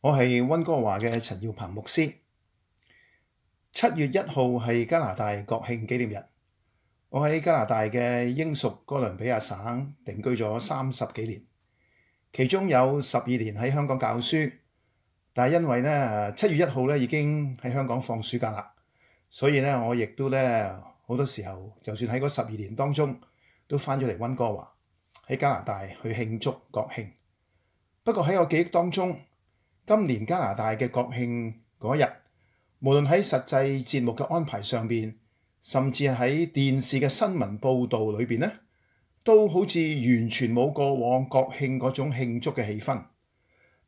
我係温哥華嘅陳耀鵬牧師。七月一號係加拿大國慶紀念日。我喺加拿大嘅英屬哥倫比亞省定居咗三十幾年，其中有十二年喺香港教書。但係因為咧七月一號咧已經喺香港放暑假啦，所以咧我亦都咧好多時候，就算喺嗰十二年當中都翻咗嚟温哥華喺加拿大去慶祝國慶。不過喺我記憶當中，今年加拿大嘅國慶嗰日，無論喺實際節目嘅安排上邊，甚至喺電視嘅新聞報導裏邊咧，都好似完全冇過往國慶嗰種慶祝嘅氣氛。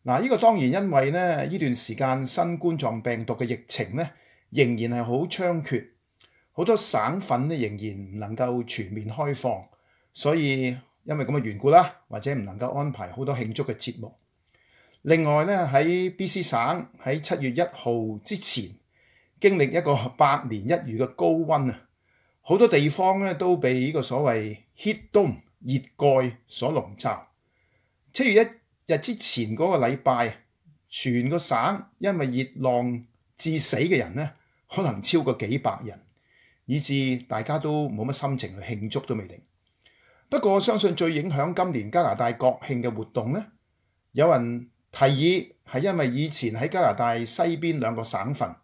嗱，呢個當然因為咧，呢段時間新冠病毒嘅疫情咧，仍然係好猖獗，好多省份咧仍然唔能夠全面開放，所以因為咁嘅緣故啦，或者唔能夠安排好多慶祝嘅節目。另外咧，喺 BC 省喺七月一號之前，經歷一個百年一遇嘅高温啊，好多地方咧都被呢個所謂 heat dome 熱蓋所籠罩。七月一日之前嗰個禮拜，全個省因為熱浪致死嘅人咧，可能超過幾百人，以至大家都冇乜心情去慶祝都未定。不過相信最影響今年加拿大國慶嘅活動咧，有人。提議係因為以前喺加拿大西邊兩個省份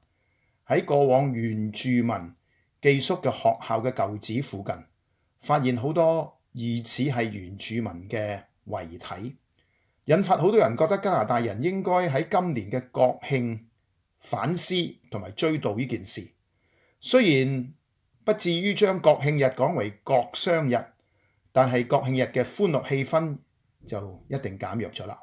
喺過往原住民寄宿嘅學校嘅舊址附近發現好多疑似係原住民嘅遺體，引發好多人覺得加拿大人應該喺今年嘅國慶反思同埋追悼呢件事。雖然不至於將國慶日講為國商日，但係國慶日嘅歡樂氣氛就一定減弱咗啦。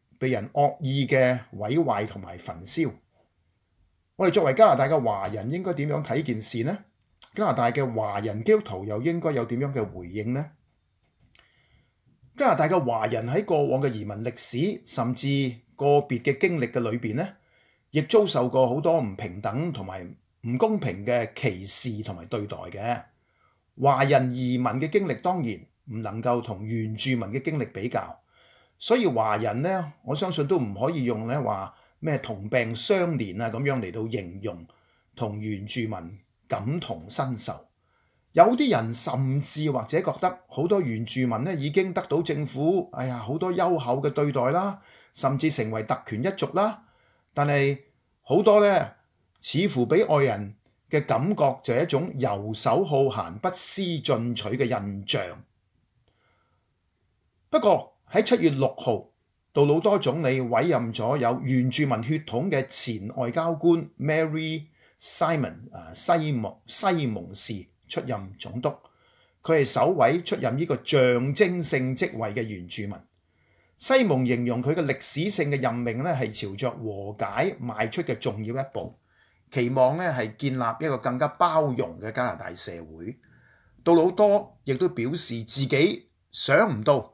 被人惡意嘅毀壞同埋焚燒，我哋作為加拿大嘅華人，應該點樣睇件事呢？加拿大嘅華人基督徒又應該有點樣嘅回應呢？加拿大嘅華人喺過往嘅移民歷史，甚至個別嘅經歷嘅裏邊呢，亦遭受過好多唔平等同埋唔公平嘅歧視同埋對待嘅。華人移民嘅經歷當然唔能夠同原住民嘅經歷比較。所以華人咧，我相信都唔可以用咧話咩同病相怜」啊咁樣嚟到形容同原住民感同身受。有啲人甚至或者覺得好多原住民咧已經得到政府，哎呀好多優厚嘅對待啦，甚至成為特權一族啦。但係好多咧，似乎俾外人嘅感覺就係一種游手好閒、不思進取嘅印象。不過，喺七月六號，杜魯多總理委任咗有原住民血統嘅前外交官 Mary Simon 啊西蒙西蒙氏出任總督。佢係首位出任呢個象徵性職位嘅原住民。西蒙形容佢嘅歷史性嘅任命咧係朝着和解邁出嘅重要一步，期望咧係建立一個更加包容嘅加拿大社會。杜魯多亦都表示自己想唔到。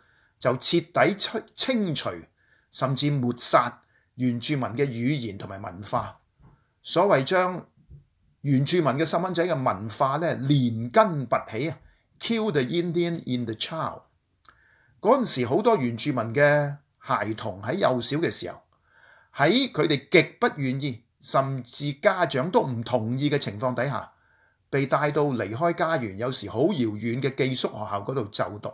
就徹底清清除，甚至抹殺原住民嘅語言同埋文化。所謂將原住民嘅细蚊仔嘅文化咧，連根拔起啊 k i l l the Indian in the child。嗰陣時好多原住民嘅孩童喺幼小嘅時候，喺佢哋極不願意，甚至家長都唔同意嘅情況底下，被帶到離開家園，有時好遙遠嘅寄宿學校嗰度就讀。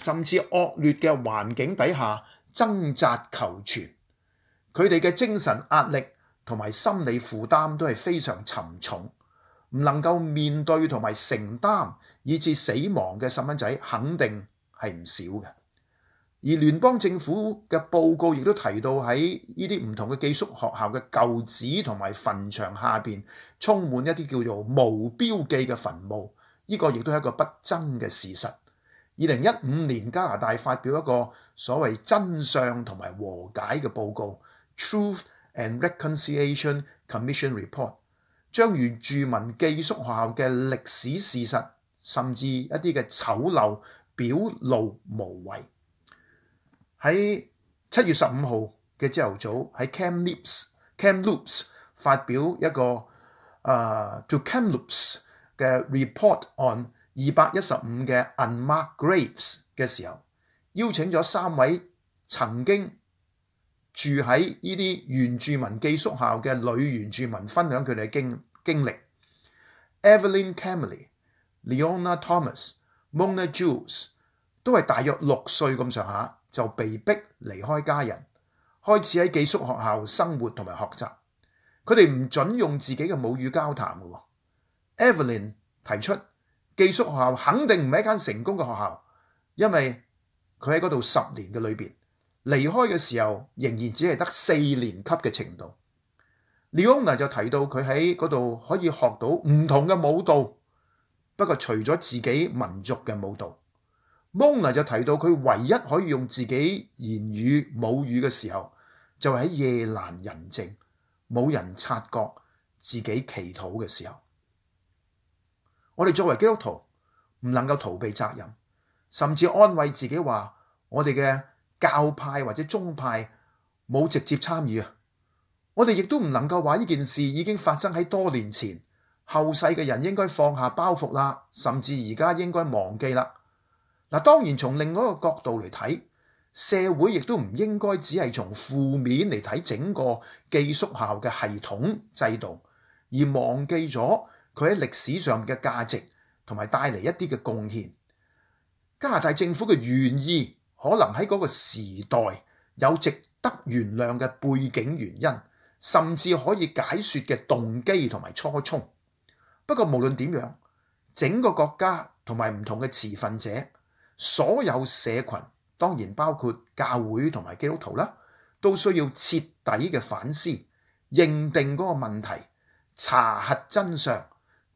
甚至惡劣嘅環境底下掙扎求存，佢哋嘅精神壓力同埋心理負擔都係非常沉重，唔能夠面對同埋承擔，以至死亡嘅细蚊仔肯定係唔少嘅。而聯邦政府嘅報告亦都提到喺呢啲唔同嘅寄宿學校嘅舊址同埋墳场下边充滿一啲叫做無標記嘅墳墓，呢個亦都係一個不争嘅事實。二零一五年加拿大發表一個所謂真相同埋和解嘅報告《Truth and Reconciliation Commission Report》，將原住民寄宿學校嘅歷史事實，甚至一啲嘅醜陋表露無遺。喺七月十五號嘅朝頭早，喺 Camloops，Camloops 發表一個啊，To Camloops 嘅 report on。二百一十五嘅 unmarked g r a v e s 嘅时候，邀请咗三位曾经住喺呢啲原住民寄宿校嘅女原住民分享佢哋嘅经经历。Evelyn, Camely, Leona, Thomas, Mona, j u e s 都系大约六岁咁上下就被逼离开家人，开始喺寄宿学校生活同埋学习。佢哋唔准用自己嘅母语交谈嘅。Evelyn 提出。寄宿学校肯定唔系一间成功嘅学校，因为佢喺嗰度十年嘅里边离开嘅时候，仍然只系得四年级嘅程度。李翁娜就提到佢喺嗰度可以学到唔同嘅舞蹈，不过除咗自己民族嘅舞蹈，蒙娜就提到佢唯一可以用自己言语母语嘅时候，就喺夜阑人静冇人察觉自己祈祷嘅时候。我哋作为基督徒唔能够逃避责任，甚至安慰自己话我哋嘅教派或者宗派冇直接参与啊。我哋亦都唔能够话呢件事已经发生喺多年前，后世嘅人应该放下包袱啦，甚至而家应该忘记啦。嗱，当然从另外一个角度嚟睇，社会亦都唔应该只系从负面嚟睇整个寄宿校嘅系统制度，而忘记咗。佢喺历史上嘅价值同埋带嚟一啲嘅贡献，加拿大政府嘅愿意可能喺嗰个时代有值得原谅嘅背景原因，甚至可以解说嘅动机同埋初衷。不过无论点样，整个国家同埋唔同嘅持份者，所有社群当然包括教会同埋基督徒啦，都需要彻底嘅反思，认定嗰个问题，查核真相。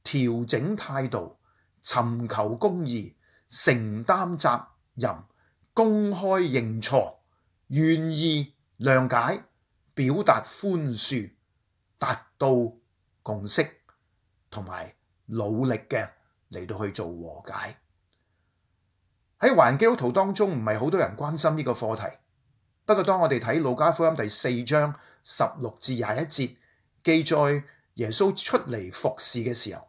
調整態度，尋求公義，承擔責任，公開認錯，願意諒解，表達宽恕，達到共識，同埋努力嘅嚟到去做和解。喺环基徒當中唔係好多人關心呢個課題。不過當我哋睇《路加福音》第四章十六至廿一節記載耶穌出嚟服侍嘅時候。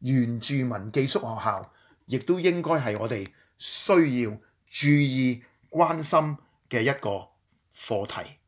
原住民寄宿學校，亦都應該係我哋需要注意、關心嘅一個課題。